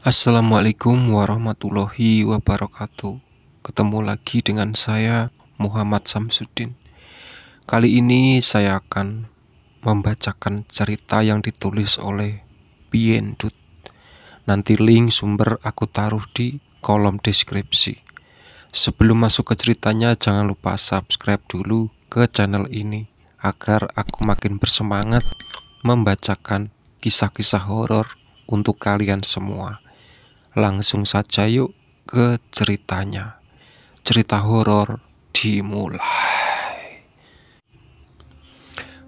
Assalamualaikum warahmatullahi wabarakatuh. Ketemu lagi dengan saya Muhammad Samsudin. Kali ini saya akan membacakan cerita yang ditulis oleh Dut. Nanti link sumber aku taruh di kolom deskripsi. Sebelum masuk ke ceritanya jangan lupa subscribe dulu ke channel ini agar aku makin bersemangat membacakan kisah-kisah horor untuk kalian semua. Langsung saja yuk ke ceritanya. Cerita horor dimulai.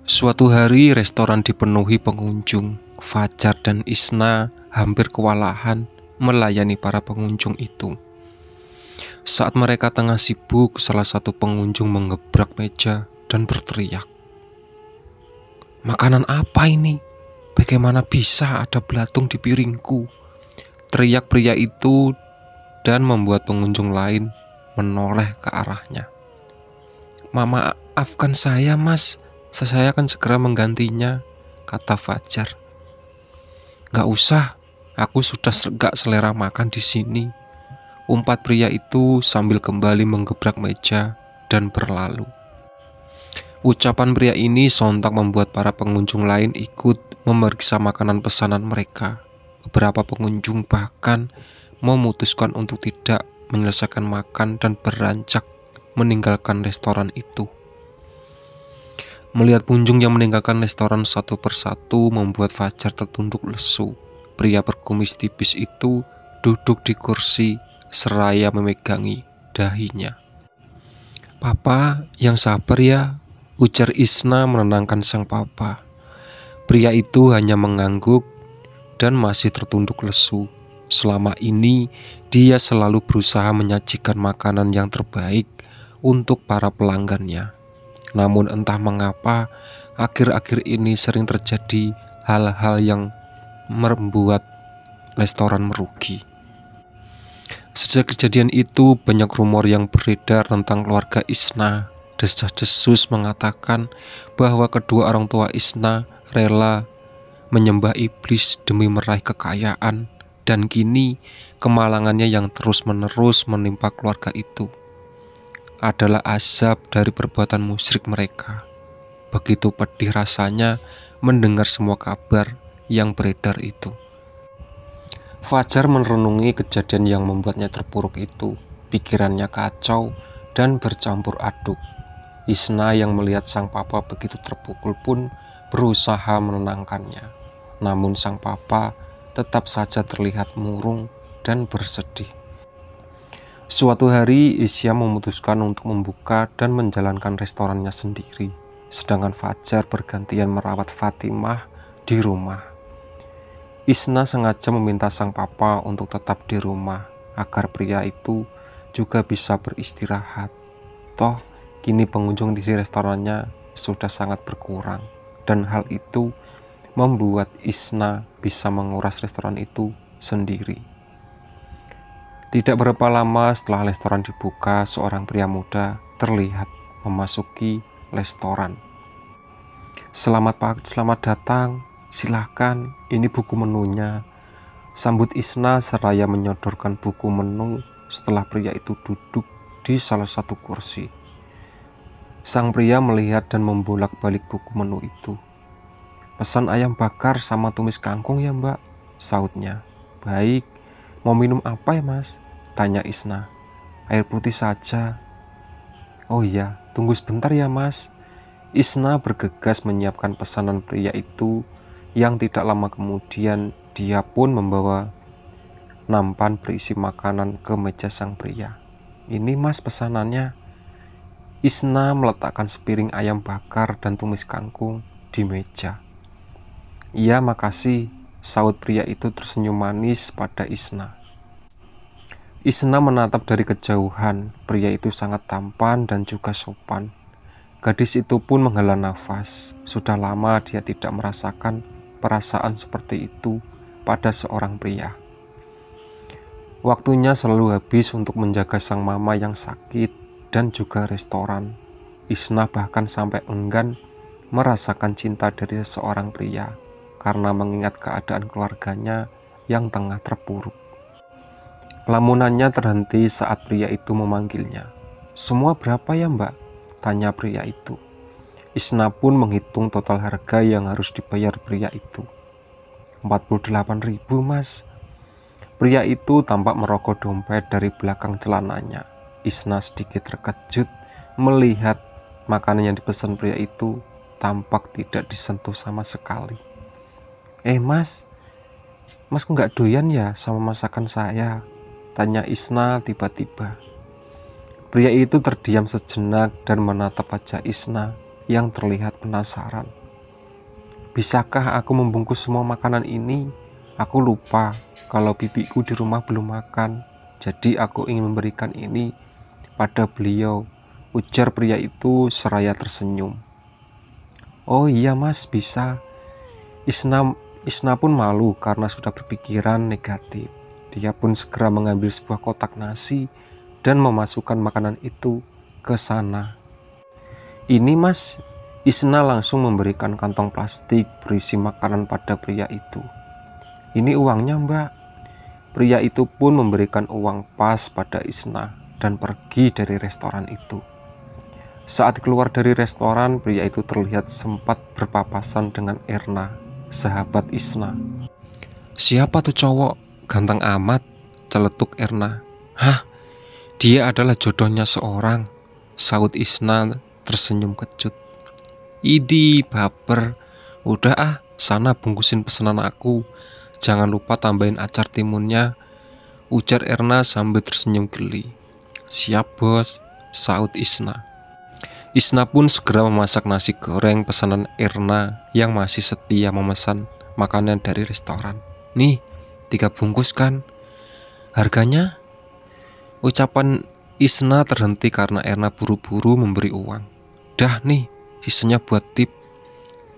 Suatu hari restoran dipenuhi pengunjung. Fajar dan Isna hampir kewalahan melayani para pengunjung itu. Saat mereka tengah sibuk, salah satu pengunjung mengebrak meja dan berteriak. Makanan apa ini? Bagaimana bisa ada belatung di piringku? teriak pria itu dan membuat pengunjung lain menoleh ke arahnya. Mama afkan saya mas, saya akan segera menggantinya, kata Fajar. Gak usah, aku sudah gak selera makan di sini. Umpat pria itu sambil kembali menggebrak meja dan berlalu. Ucapan pria ini sontak membuat para pengunjung lain ikut memeriksa makanan pesanan mereka. Beberapa pengunjung bahkan memutuskan untuk tidak menyelesaikan makan dan beranjak meninggalkan restoran itu. Melihat pengunjung yang meninggalkan restoran satu persatu membuat Fajar tertunduk lesu. Pria berkumis tipis itu duduk di kursi seraya memegangi dahinya. Papa yang sabar ya, ujar Isna menenangkan sang papa. Pria itu hanya mengangguk dan masih tertunduk lesu. Selama ini, dia selalu berusaha menyajikan makanan yang terbaik untuk para pelanggannya. Namun, entah mengapa, akhir-akhir ini sering terjadi hal-hal yang membuat restoran merugi. Sejak kejadian itu, banyak rumor yang beredar tentang keluarga Isna. Desah-desus mengatakan bahwa kedua orang tua Isna rela menyembah iblis demi meraih kekayaan, dan kini kemalangannya yang terus-menerus menimpa keluarga itu adalah azab dari perbuatan musyrik mereka. Begitu pedih rasanya mendengar semua kabar yang beredar itu. Fajar merenungi kejadian yang membuatnya terpuruk itu. Pikirannya kacau dan bercampur aduk. Isna yang melihat sang papa begitu terpukul pun berusaha menenangkannya. Namun sang papa tetap saja terlihat murung dan bersedih. Suatu hari Isya memutuskan untuk membuka dan menjalankan restorannya sendiri, sedangkan Fajar bergantian merawat Fatimah di rumah. Isna sengaja meminta sang papa untuk tetap di rumah agar pria itu juga bisa beristirahat. Toh, kini pengunjung di restorannya sudah sangat berkurang dan hal itu membuat Isna bisa menguras restoran itu sendiri. Tidak berapa lama setelah restoran dibuka, seorang pria muda terlihat memasuki restoran. Selamat pagi, selamat datang. Silahkan, ini buku menunya. Sambut Isna seraya menyodorkan buku menu setelah pria itu duduk di salah satu kursi. Sang pria melihat dan membolak-balik buku menu itu. Pesan ayam bakar sama tumis kangkung ya mbak, sautnya. Baik, mau minum apa ya mas? Tanya Isna. Air putih saja. Oh iya, tunggu sebentar ya mas. Isna bergegas menyiapkan pesanan pria itu yang tidak lama kemudian dia pun membawa nampan berisi makanan ke meja sang pria. Ini mas pesanannya. Isna meletakkan sepiring ayam bakar dan tumis kangkung di meja. Iya, makasih, saut pria itu tersenyum manis pada Isna. Isna menatap dari kejauhan, pria itu sangat tampan dan juga sopan. Gadis itu pun menghela nafas. Sudah lama dia tidak merasakan perasaan seperti itu pada seorang pria. Waktunya selalu habis untuk menjaga sang mama yang sakit dan juga restoran. Isna bahkan sampai enggan merasakan cinta dari seorang pria karena mengingat keadaan keluarganya yang tengah terpuruk. Lamunannya terhenti saat pria itu memanggilnya. Semua berapa ya mbak? Tanya pria itu. Isna pun menghitung total harga yang harus dibayar pria itu. 48 ribu mas. Pria itu tampak merokok dompet dari belakang celananya. Isna sedikit terkejut melihat makanan yang dipesan pria itu tampak tidak disentuh sama sekali eh mas mas kok nggak doyan ya sama masakan saya tanya Isna tiba-tiba pria itu terdiam sejenak dan menatap wajah Isna yang terlihat penasaran bisakah aku membungkus semua makanan ini aku lupa kalau bibiku di rumah belum makan jadi aku ingin memberikan ini pada beliau ujar pria itu seraya tersenyum oh iya mas bisa Isna Isna pun malu karena sudah berpikiran negatif. Dia pun segera mengambil sebuah kotak nasi dan memasukkan makanan itu ke sana. Ini mas, Isna langsung memberikan kantong plastik berisi makanan pada pria itu. Ini uangnya mbak. Pria itu pun memberikan uang pas pada Isna dan pergi dari restoran itu. Saat keluar dari restoran, pria itu terlihat sempat berpapasan dengan Erna sahabat Isna, Siapa tuh cowok? Ganteng amat, celetuk Erna. Hah? Dia adalah jodohnya seorang. Saud Isna tersenyum kecut. Idi, baper. Udah ah, sana bungkusin pesanan aku. Jangan lupa tambahin acar timunnya. Ujar Erna sambil tersenyum geli. Siap bos, Saud Isna. Isna pun segera memasak nasi goreng pesanan Erna yang masih setia memesan makanan dari restoran. Nih, tiga bungkus kan? Harganya? Ucapan Isna terhenti karena Erna buru-buru memberi uang. Dah nih, sisanya buat tip.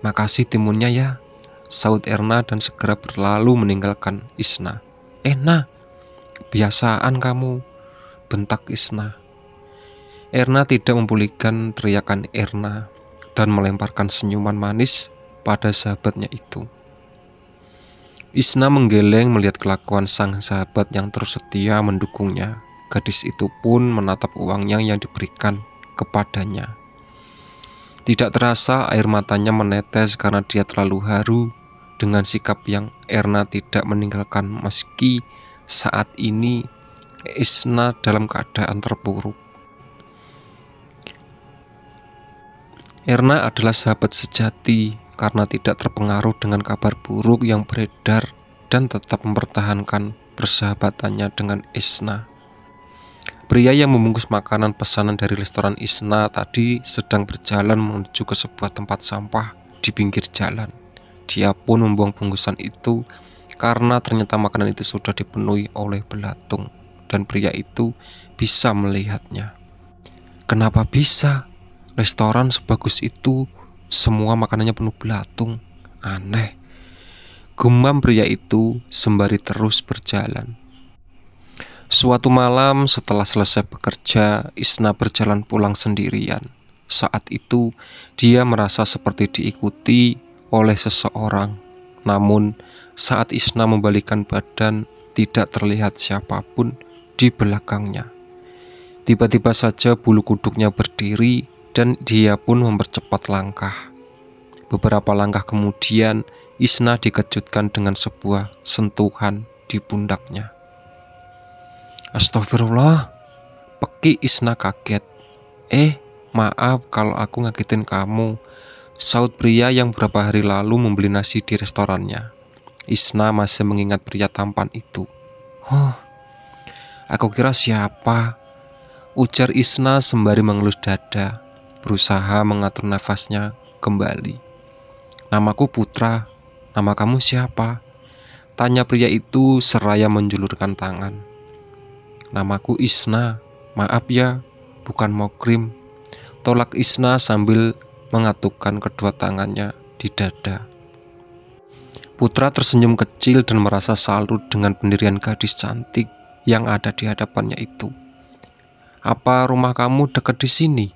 Makasih timunnya ya. Saud Erna dan segera berlalu meninggalkan Isna. Eh nah, kebiasaan kamu, bentak Isna. Erna tidak memulihkan teriakan Erna dan melemparkan senyuman manis pada sahabatnya itu. Isna menggeleng melihat kelakuan sang sahabat yang terus setia mendukungnya. Gadis itu pun menatap uangnya yang diberikan kepadanya. Tidak terasa air matanya menetes karena dia terlalu haru dengan sikap yang Erna tidak meninggalkan meski saat ini Isna dalam keadaan terpuruk. Erna adalah sahabat sejati karena tidak terpengaruh dengan kabar buruk yang beredar dan tetap mempertahankan persahabatannya dengan Isna. Pria yang membungkus makanan pesanan dari restoran Isna tadi sedang berjalan menuju ke sebuah tempat sampah di pinggir jalan. Dia pun membuang bungkusan itu karena ternyata makanan itu sudah dipenuhi oleh belatung dan pria itu bisa melihatnya. Kenapa bisa? restoran sebagus itu semua makanannya penuh belatung. Aneh. Gumam pria itu sembari terus berjalan. Suatu malam setelah selesai bekerja, Isna berjalan pulang sendirian. Saat itu, dia merasa seperti diikuti oleh seseorang. Namun, saat Isna membalikan badan, tidak terlihat siapapun di belakangnya. Tiba-tiba saja bulu kuduknya berdiri dan dia pun mempercepat langkah. Beberapa langkah kemudian, Isna dikejutkan dengan sebuah sentuhan di pundaknya. Astagfirullah, peki Isna kaget. Eh, maaf kalau aku ngagetin kamu. Saud pria yang beberapa hari lalu membeli nasi di restorannya. Isna masih mengingat pria tampan itu. Huh, aku kira siapa? Ujar Isna sembari mengelus dada berusaha mengatur nafasnya kembali. Namaku Putra, nama kamu siapa? Tanya pria itu seraya menjulurkan tangan. Namaku Isna, maaf ya, bukan Mokrim. Tolak Isna sambil mengatupkan kedua tangannya di dada. Putra tersenyum kecil dan merasa salut dengan pendirian gadis cantik yang ada di hadapannya itu. Apa rumah kamu dekat di sini?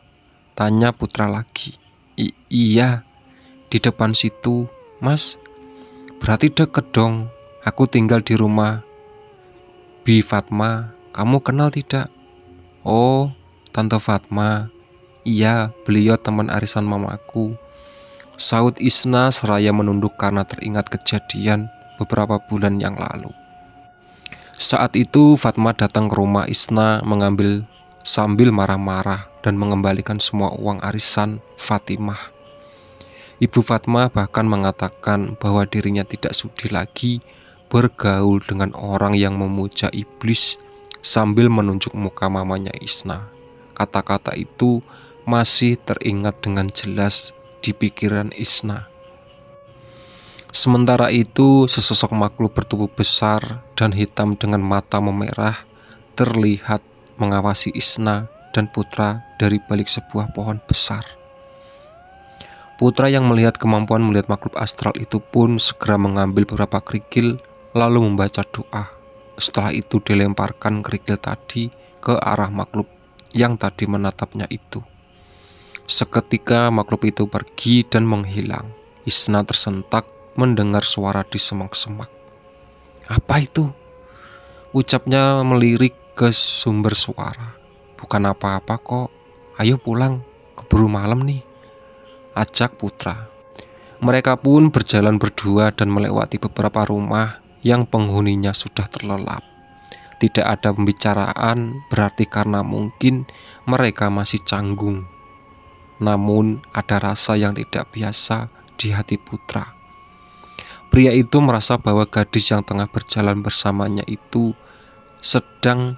Tanya Putra lagi. I iya, di depan situ, Mas. Berarti deket dong. Aku tinggal di rumah. Bi Fatma, kamu kenal tidak? Oh, Tante Fatma. Iya, beliau teman arisan mamaku. Saud Isna seraya menunduk karena teringat kejadian beberapa bulan yang lalu. Saat itu Fatma datang ke rumah Isna mengambil sambil marah-marah dan mengembalikan semua uang arisan Fatimah. Ibu Fatma bahkan mengatakan bahwa dirinya tidak sudi lagi bergaul dengan orang yang memuja iblis sambil menunjuk muka mamanya Isna. Kata-kata itu masih teringat dengan jelas di pikiran Isna. Sementara itu, sesosok makhluk bertubuh besar dan hitam dengan mata memerah terlihat mengawasi Isna dan putra dari balik sebuah pohon besar. Putra yang melihat kemampuan melihat makhluk astral itu pun segera mengambil beberapa kerikil lalu membaca doa. Setelah itu dilemparkan kerikil tadi ke arah makhluk yang tadi menatapnya itu. Seketika makhluk itu pergi dan menghilang. Isna tersentak mendengar suara di semak-semak. Apa itu? Ucapnya melirik ke sumber suara. Bukan apa-apa kok. Ayo pulang, keburu malam nih. Ajak Putra. Mereka pun berjalan berdua dan melewati beberapa rumah yang penghuninya sudah terlelap. Tidak ada pembicaraan, berarti karena mungkin mereka masih canggung. Namun, ada rasa yang tidak biasa di hati putra. Pria itu merasa bahwa gadis yang tengah berjalan bersamanya itu sedang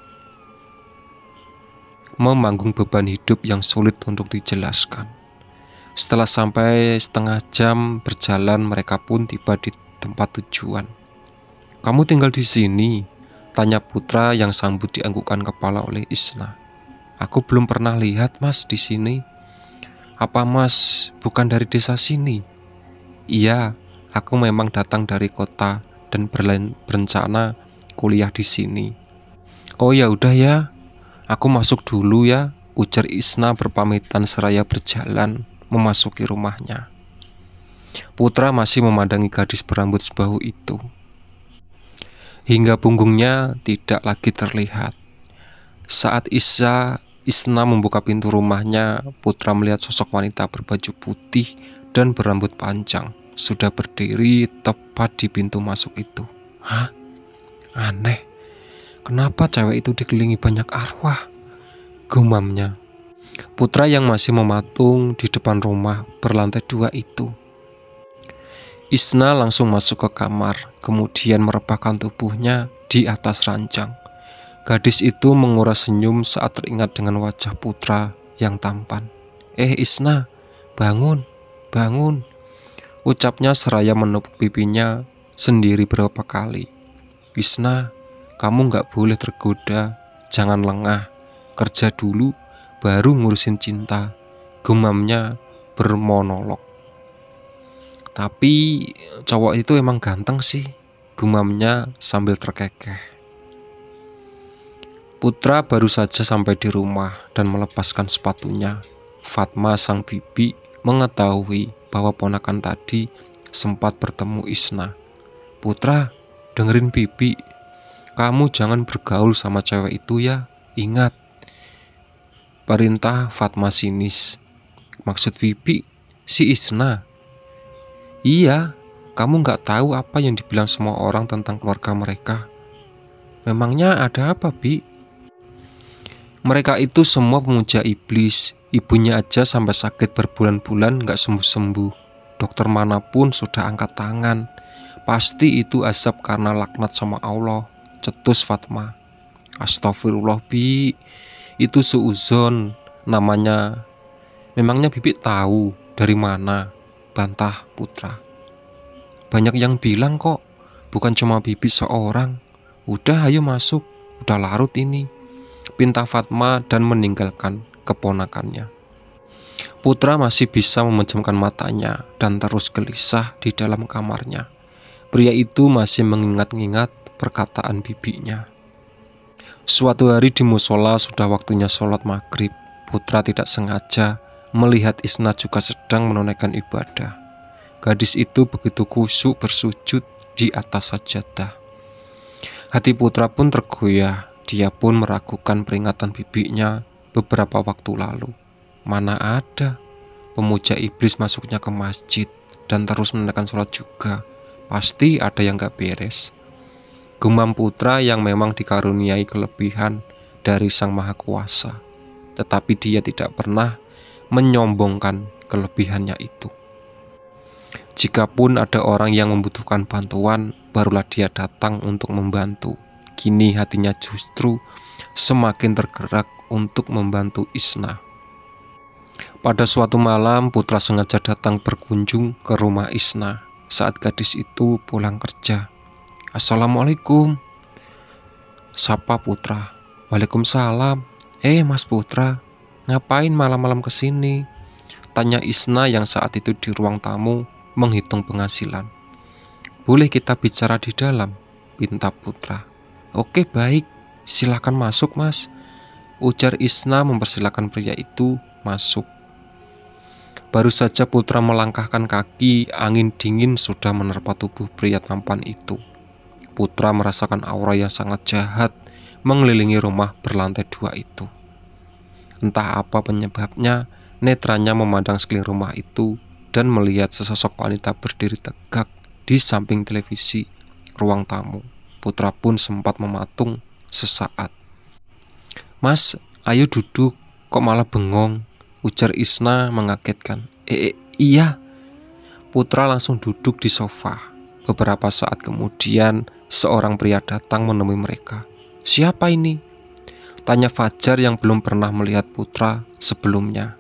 memanggung beban hidup yang sulit untuk dijelaskan. Setelah sampai setengah jam berjalan, mereka pun tiba di tempat tujuan. "Kamu tinggal di sini?" tanya putra yang sambut dianggukkan kepala oleh Isna. "Aku belum pernah lihat Mas di sini. Apa Mas bukan dari desa sini?" "Iya, aku memang datang dari kota dan berencana kuliah di sini." "Oh ya udah ya, Aku masuk dulu ya, ujar Isna berpamitan seraya berjalan memasuki rumahnya. Putra masih memandangi gadis berambut sebahu itu. Hingga punggungnya tidak lagi terlihat. Saat Isa Isna membuka pintu rumahnya, Putra melihat sosok wanita berbaju putih dan berambut panjang sudah berdiri tepat di pintu masuk itu. Hah? Aneh. Kenapa cewek itu dikelilingi banyak arwah? Gumamnya. Putra yang masih mematung di depan rumah berlantai dua itu. Isna langsung masuk ke kamar, kemudian merebahkan tubuhnya di atas ranjang. Gadis itu menguras senyum saat teringat dengan wajah putra yang tampan. Eh Isna, bangun, bangun. Ucapnya seraya menepuk pipinya sendiri beberapa kali. Isna, kamu nggak boleh tergoda, jangan lengah. Kerja dulu, baru ngurusin cinta. Gemamnya bermonolog. Tapi cowok itu emang ganteng sih, gumamnya sambil terkekeh. Putra baru saja sampai di rumah dan melepaskan sepatunya. Fatma sang bibi mengetahui bahwa ponakan tadi sempat bertemu Isna. Putra, dengerin bibi, kamu jangan bergaul sama cewek itu ya. Ingat, perintah Fatma sinis. Maksud Bibi, si Isna. Iya, kamu nggak tahu apa yang dibilang semua orang tentang keluarga mereka. Memangnya ada apa, Bi? Mereka itu semua pemuja iblis. Ibunya aja sampai sakit berbulan-bulan nggak sembuh-sembuh. Dokter manapun sudah angkat tangan. Pasti itu asap karena laknat sama Allah. Cetus Fatma. Astagfirullah bi, itu seuzon namanya. Memangnya bibit tahu dari mana? Bantah Putra. Banyak yang bilang kok, bukan cuma bibit seorang. Udah ayo masuk, udah larut ini. Pinta Fatma dan meninggalkan keponakannya. Putra masih bisa memejamkan matanya dan terus gelisah di dalam kamarnya. Pria itu masih mengingat-ingat perkataan bibinya. Suatu hari di musola sudah waktunya sholat maghrib. Putra tidak sengaja melihat Isna juga sedang menunaikan ibadah. Gadis itu begitu kusuk bersujud di atas sajadah. Hati putra pun tergoyah. Dia pun meragukan peringatan bibinya beberapa waktu lalu. Mana ada pemuja iblis masuknya ke masjid dan terus menekan sholat juga. Pasti ada yang gak beres. Gumam putra yang memang dikaruniai kelebihan dari Sang Maha Kuasa, tetapi dia tidak pernah menyombongkan kelebihannya itu. Jikapun ada orang yang membutuhkan bantuan, barulah dia datang untuk membantu. Kini hatinya justru semakin tergerak untuk membantu Isna. Pada suatu malam, Putra sengaja datang berkunjung ke rumah Isna saat gadis itu pulang kerja. Assalamualaikum. Sapa Putra. Waalaikumsalam. Eh Mas Putra, ngapain malam-malam kesini? Tanya Isna yang saat itu di ruang tamu menghitung penghasilan. Boleh kita bicara di dalam? Pinta Putra. Oke baik, silahkan masuk mas. Ujar Isna mempersilahkan pria itu masuk. Baru saja Putra melangkahkan kaki, angin dingin sudah menerpa tubuh pria tampan itu putra merasakan aura yang sangat jahat mengelilingi rumah berlantai dua itu. Entah apa penyebabnya, netranya memandang sekeliling rumah itu dan melihat sesosok wanita berdiri tegak di samping televisi ruang tamu. Putra pun sempat mematung sesaat. Mas, ayo duduk, kok malah bengong, ujar Isna mengagetkan. E, e iya. Putra langsung duduk di sofa. Beberapa saat kemudian, seorang pria datang menemui mereka. "Siapa ini?" tanya Fajar yang belum pernah melihat putra sebelumnya.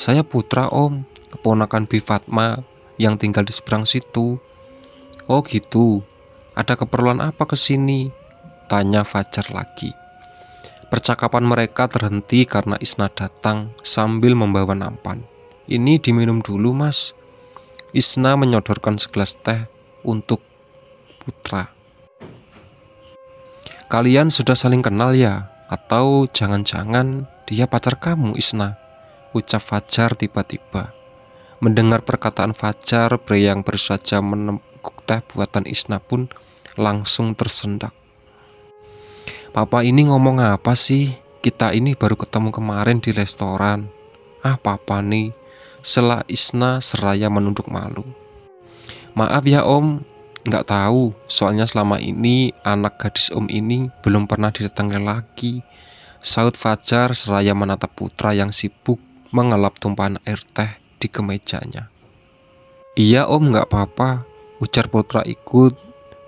"Saya putra, Om, keponakan Bi yang tinggal di seberang situ." "Oh, gitu. Ada keperluan apa ke sini?" tanya Fajar lagi. Percakapan mereka terhenti karena Isna datang sambil membawa nampan. Ini diminum dulu mas Isna menyodorkan segelas teh untuk putra Kalian sudah saling kenal ya? Atau jangan-jangan dia pacar kamu, Isna? Ucap Fajar tiba-tiba. Mendengar perkataan Fajar, pria yang baru saja meneguk teh buatan Isna pun langsung tersendak. Papa ini ngomong apa sih? Kita ini baru ketemu kemarin di restoran. Ah, papa nih. Selah Isna seraya menunduk malu. Maaf ya om, Nggak tahu, soalnya selama ini anak gadis om ini belum pernah didatangi lagi. Saud Fajar seraya menatap putra yang sibuk mengelap tumpahan air teh di kemejanya. Iya om nggak apa-apa, Ucar putra ikut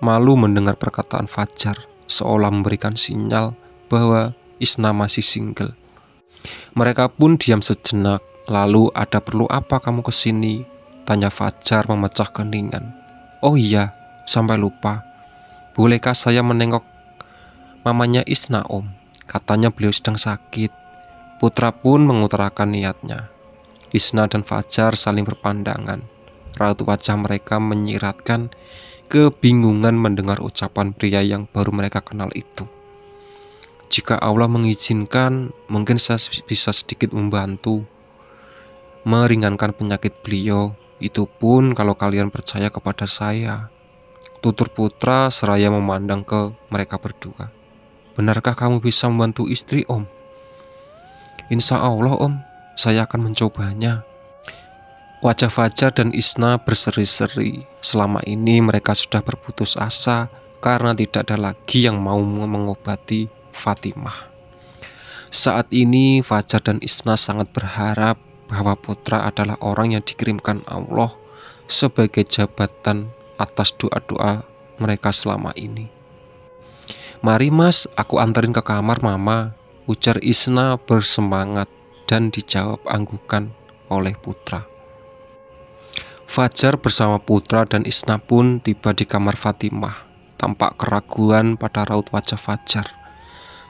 malu mendengar perkataan Fajar seolah memberikan sinyal bahwa Isna masih single. Mereka pun diam sejenak, lalu ada perlu apa kamu kesini? Tanya Fajar memecah keningan. Oh iya, sampai lupa. Bolehkah saya menengok mamanya Isna om? Katanya beliau sedang sakit. Putra pun mengutarakan niatnya. Isna dan Fajar saling berpandangan. Raut wajah mereka menyiratkan kebingungan mendengar ucapan pria yang baru mereka kenal itu. Jika Allah mengizinkan, mungkin saya bisa sedikit membantu meringankan penyakit beliau. Itu pun kalau kalian percaya kepada saya tutur putra seraya memandang ke mereka berdua. Benarkah kamu bisa membantu istri, Om? Insya Allah, Om, saya akan mencobanya. Wajah Fajar dan Isna berseri-seri. Selama ini mereka sudah berputus asa karena tidak ada lagi yang mau mengobati Fatimah. Saat ini Fajar dan Isna sangat berharap bahwa putra adalah orang yang dikirimkan Allah sebagai jabatan atas doa-doa mereka selama ini. Mari mas, aku anterin ke kamar mama, ujar Isna bersemangat dan dijawab anggukan oleh Putra. Fajar bersama Putra dan Isna pun tiba di kamar Fatimah. Tampak keraguan pada raut wajah Fajar.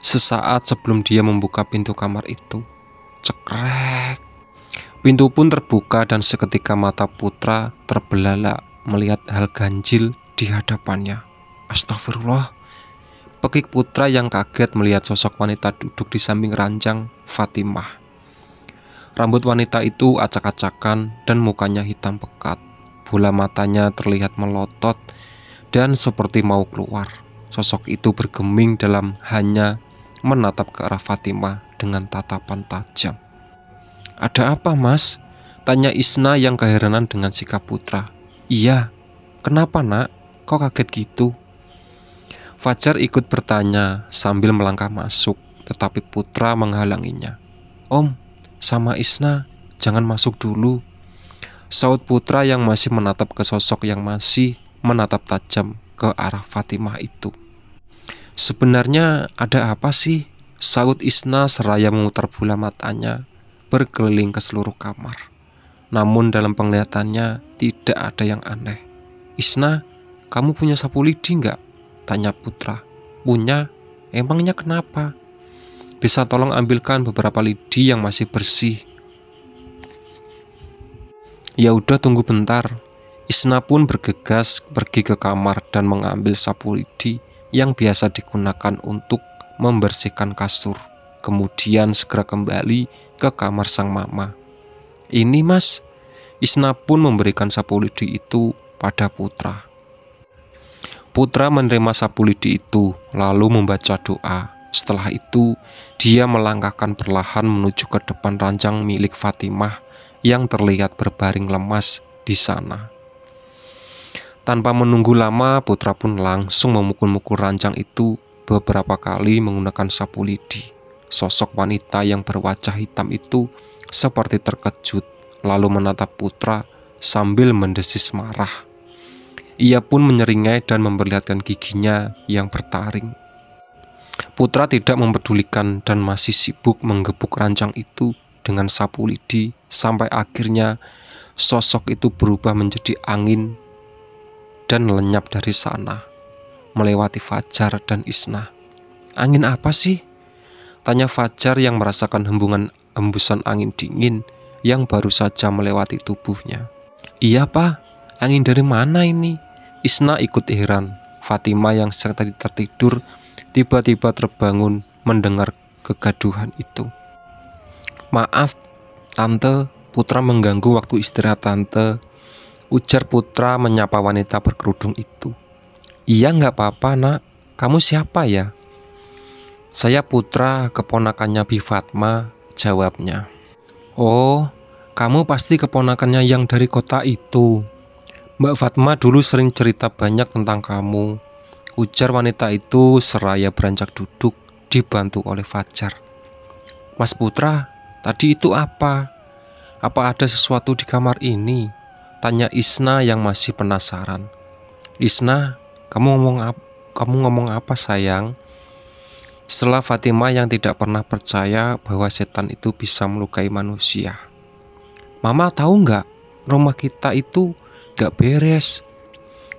Sesaat sebelum dia membuka pintu kamar itu, cekrek. Pintu pun terbuka dan seketika mata Putra terbelalak melihat hal ganjil di hadapannya. Astagfirullah. Pekik putra yang kaget melihat sosok wanita duduk di samping ranjang Fatimah. Rambut wanita itu acak-acakan dan mukanya hitam pekat. Bola matanya terlihat melotot dan seperti mau keluar. Sosok itu bergeming dalam hanya menatap ke arah Fatimah dengan tatapan tajam. "Ada apa, Mas?" tanya Isna yang keheranan dengan sikap putra. Iya, kenapa nak? Kok kaget gitu? Fajar ikut bertanya sambil melangkah masuk, tetapi Putra menghalanginya. Om, sama Isna, jangan masuk dulu. Saud Putra yang masih menatap ke sosok yang masih menatap tajam ke arah Fatimah itu. Sebenarnya ada apa sih? Saud Isna seraya memutar bola matanya berkeliling ke seluruh kamar. Namun dalam penglihatannya tidak ada yang aneh. Isna, kamu punya sapu lidi nggak? Tanya Putra. Punya? Emangnya kenapa? Bisa tolong ambilkan beberapa lidi yang masih bersih. Ya udah tunggu bentar. Isna pun bergegas pergi ke kamar dan mengambil sapu lidi yang biasa digunakan untuk membersihkan kasur. Kemudian segera kembali ke kamar sang mama. Ini mas, Isna pun memberikan sapu lidi itu pada putra. Putra menerima sapu lidi itu, lalu membaca doa. Setelah itu, dia melangkahkan perlahan menuju ke depan ranjang milik Fatimah yang terlihat berbaring lemas di sana. Tanpa menunggu lama, putra pun langsung memukul-mukul ranjang itu beberapa kali menggunakan sapu lidi. Sosok wanita yang berwajah hitam itu seperti terkejut, lalu menatap putra sambil mendesis marah. Ia pun menyeringai dan memperlihatkan giginya yang bertaring. Putra tidak mempedulikan dan masih sibuk menggebuk ranjang itu dengan sapu lidi sampai akhirnya sosok itu berubah menjadi angin dan lenyap dari sana, melewati Fajar dan Isna. Angin apa sih? Tanya Fajar yang merasakan hembungan Embusan angin dingin yang baru saja melewati tubuhnya. Iya pak, angin dari mana ini? Isna ikut heran. Fatima yang sedang tadi tertidur tiba-tiba terbangun mendengar kegaduhan itu. Maaf, Tante, Putra mengganggu waktu istirahat Tante. Ujar Putra menyapa wanita berkerudung itu. Iya nggak apa-apa nak, kamu siapa ya? Saya Putra, keponakannya Bifatma, jawabnya. Oh, kamu pasti keponakannya yang dari kota itu. Mbak Fatma dulu sering cerita banyak tentang kamu. Ujar wanita itu seraya beranjak duduk dibantu oleh Fajar. Mas Putra, tadi itu apa? Apa ada sesuatu di kamar ini? Tanya Isna yang masih penasaran. Isna, kamu ngomong apa? Kamu ngomong apa sayang? Setelah Fatima yang tidak pernah percaya bahwa setan itu bisa melukai manusia. Mama tahu nggak, rumah kita itu nggak beres.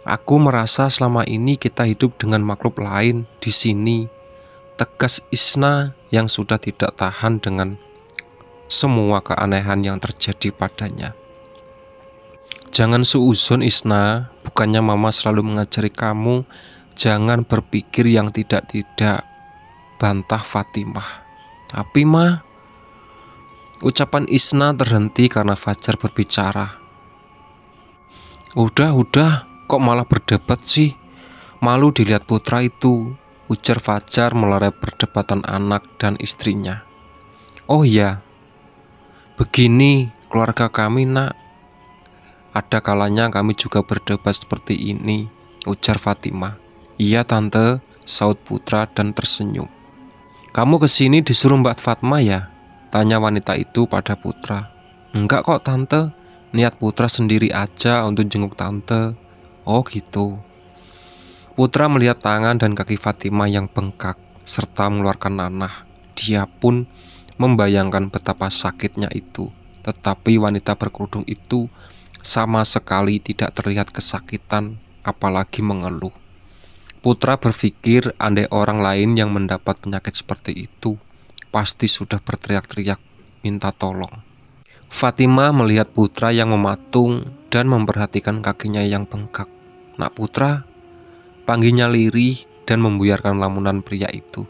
Aku merasa selama ini kita hidup dengan makhluk lain di sini. Tegas Isna yang sudah tidak tahan dengan semua keanehan yang terjadi padanya. Jangan suuzon Isna, bukannya mama selalu mengajari kamu jangan berpikir yang tidak-tidak bantah Fatimah. Tapi mah, ucapan Isna terhenti karena Fajar berbicara. Udah, udah, kok malah berdebat sih? Malu dilihat putra itu, ujar Fajar melerai perdebatan anak dan istrinya. Oh ya, begini keluarga kami nak. Ada kalanya kami juga berdebat seperti ini, ujar Fatimah. Iya tante, saut putra dan tersenyum. Kamu kesini disuruh Mbak Fatma ya? Tanya wanita itu pada Putra. Enggak kok tante, niat Putra sendiri aja untuk jenguk tante. Oh gitu. Putra melihat tangan dan kaki Fatima yang bengkak serta mengeluarkan nanah. Dia pun membayangkan betapa sakitnya itu. Tetapi wanita berkerudung itu sama sekali tidak terlihat kesakitan apalagi mengeluh. Putra berpikir andai orang lain yang mendapat penyakit seperti itu pasti sudah berteriak-teriak minta tolong. Fatima melihat Putra yang mematung dan memperhatikan kakinya yang bengkak. Nak Putra, panggilnya lirih dan membuyarkan lamunan pria itu.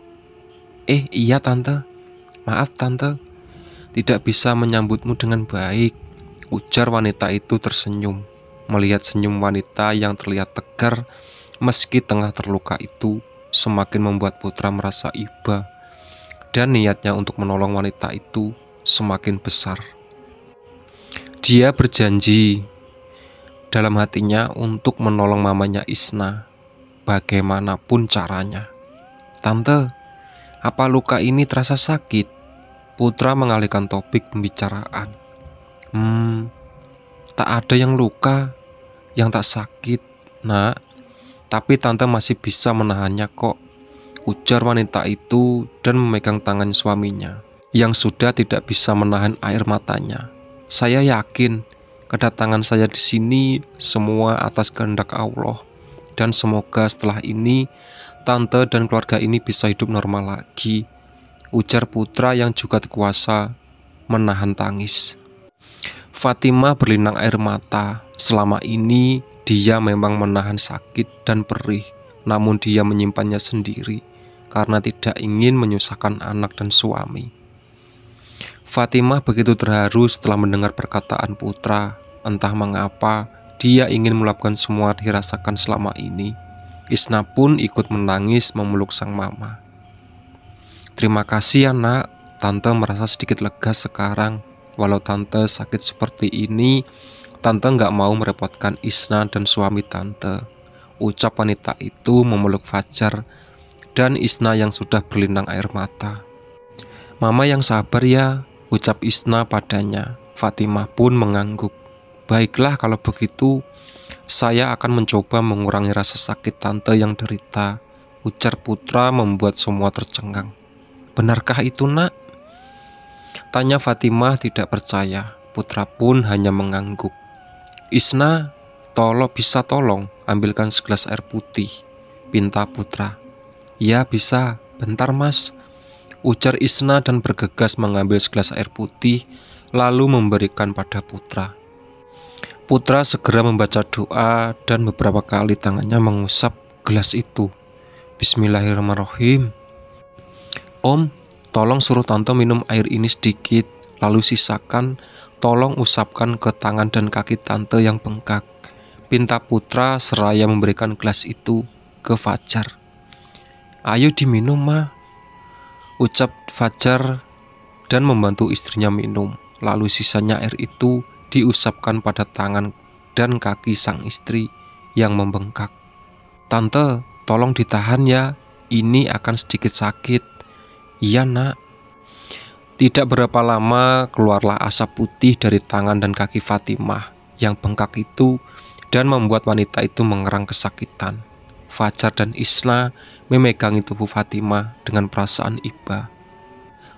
Eh iya tante, maaf tante, tidak bisa menyambutmu dengan baik. Ujar wanita itu tersenyum, melihat senyum wanita yang terlihat tegar meski tengah terluka itu semakin membuat putra merasa iba dan niatnya untuk menolong wanita itu semakin besar. Dia berjanji dalam hatinya untuk menolong mamanya Isna bagaimanapun caranya. Tante, apa luka ini terasa sakit? Putra mengalihkan topik pembicaraan. Hmm, tak ada yang luka, yang tak sakit, nak. Tapi tante masih bisa menahannya kok, ujar wanita itu dan memegang tangan suaminya yang sudah tidak bisa menahan air matanya. Saya yakin kedatangan saya di sini semua atas kehendak Allah dan semoga setelah ini tante dan keluarga ini bisa hidup normal lagi. Ujar putra yang juga kuasa menahan tangis. Fatima berlinang air mata. Selama ini dia memang menahan sakit dan perih, namun dia menyimpannya sendiri karena tidak ingin menyusahkan anak dan suami. Fatimah begitu terharu setelah mendengar perkataan putra. Entah mengapa, dia ingin melakukan semua dirasakan selama ini. Isna pun ikut menangis memeluk sang mama. Terima kasih anak, tante merasa sedikit lega sekarang. Walau tante sakit seperti ini, Tante nggak mau merepotkan Isna dan suami tante. Ucap wanita itu memeluk Fajar dan Isna yang sudah berlinang air mata. Mama yang sabar ya, ucap Isna padanya. Fatimah pun mengangguk. Baiklah kalau begitu, saya akan mencoba mengurangi rasa sakit tante yang derita. Ujar Putra membuat semua tercengang. Benarkah itu nak? Tanya Fatimah tidak percaya. Putra pun hanya mengangguk. Isna tolo bisa tolong ambilkan segelas air putih pinta putra ya bisa bentar mas ujar Isna dan bergegas mengambil segelas air putih lalu memberikan pada putra putra segera membaca doa dan beberapa kali tangannya mengusap gelas itu Bismillahirrahmanirrahim Om tolong suruh tante minum air ini sedikit lalu sisakan Tolong usapkan ke tangan dan kaki tante yang bengkak. Pinta putra seraya memberikan gelas itu ke Fajar. Ayo diminum, Ma. Ucap Fajar dan membantu istrinya minum. Lalu sisanya air itu diusapkan pada tangan dan kaki sang istri yang membengkak. Tante, tolong ditahan ya. Ini akan sedikit sakit. Iya, Nak. Tidak berapa lama keluarlah asap putih dari tangan dan kaki Fatimah yang bengkak itu dan membuat wanita itu mengerang kesakitan. Fajar dan Isna itu tubuh Fatimah dengan perasaan iba.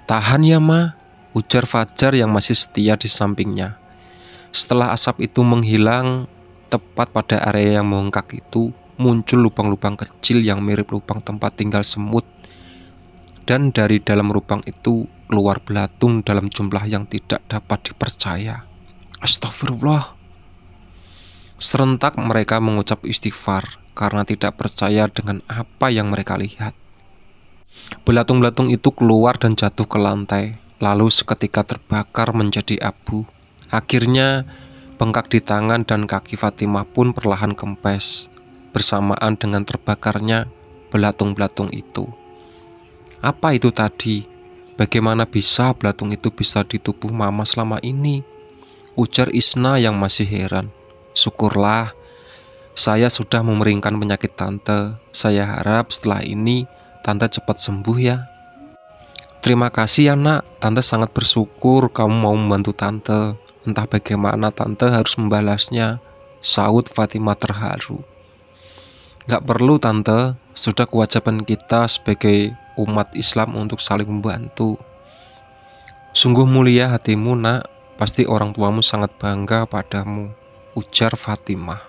Tahan ya ma, ujar Fajar yang masih setia di sampingnya. Setelah asap itu menghilang, tepat pada area yang mengungkak itu muncul lubang-lubang kecil yang mirip lubang tempat tinggal semut dan dari dalam lubang itu keluar belatung dalam jumlah yang tidak dapat dipercaya. Astagfirullah. Serentak mereka mengucap istighfar karena tidak percaya dengan apa yang mereka lihat. Belatung-belatung itu keluar dan jatuh ke lantai, lalu seketika terbakar menjadi abu. Akhirnya, bengkak di tangan dan kaki Fatimah pun perlahan kempes bersamaan dengan terbakarnya belatung-belatung itu. Apa itu tadi? Bagaimana bisa belatung itu bisa di tubuh mama selama ini? Ujar Isna yang masih heran. Syukurlah, saya sudah memeringkan penyakit tante. Saya harap setelah ini tante cepat sembuh ya. Terima kasih ya nak, tante sangat bersyukur kamu mau membantu tante. Entah bagaimana tante harus membalasnya. Saud Fatimah terharu. Gak perlu tante, sudah kewajiban kita sebagai umat Islam untuk saling membantu. Sungguh mulia hatimu nak, pasti orang tuamu sangat bangga padamu, ujar Fatimah.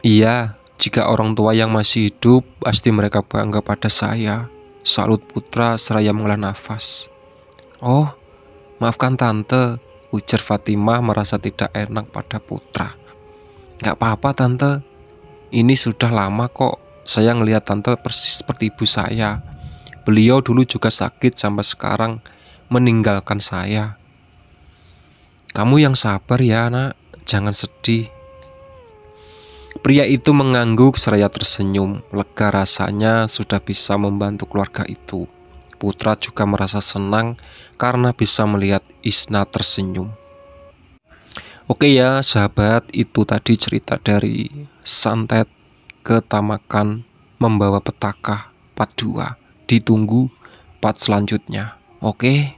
Iya, jika orang tua yang masih hidup, pasti mereka bangga pada saya. Salut putra seraya mengelah nafas. Oh, maafkan tante, ujar Fatimah merasa tidak enak pada putra. Gak apa-apa tante, ini sudah lama kok saya melihat tante persis seperti ibu saya beliau dulu juga sakit sampai sekarang meninggalkan saya kamu yang sabar ya nak jangan sedih Pria itu mengangguk seraya tersenyum, lega rasanya sudah bisa membantu keluarga itu. Putra juga merasa senang karena bisa melihat Isna tersenyum. Oke ya sahabat, itu tadi cerita dari santet ketamakan membawa petaka part Ditunggu part selanjutnya. Oke.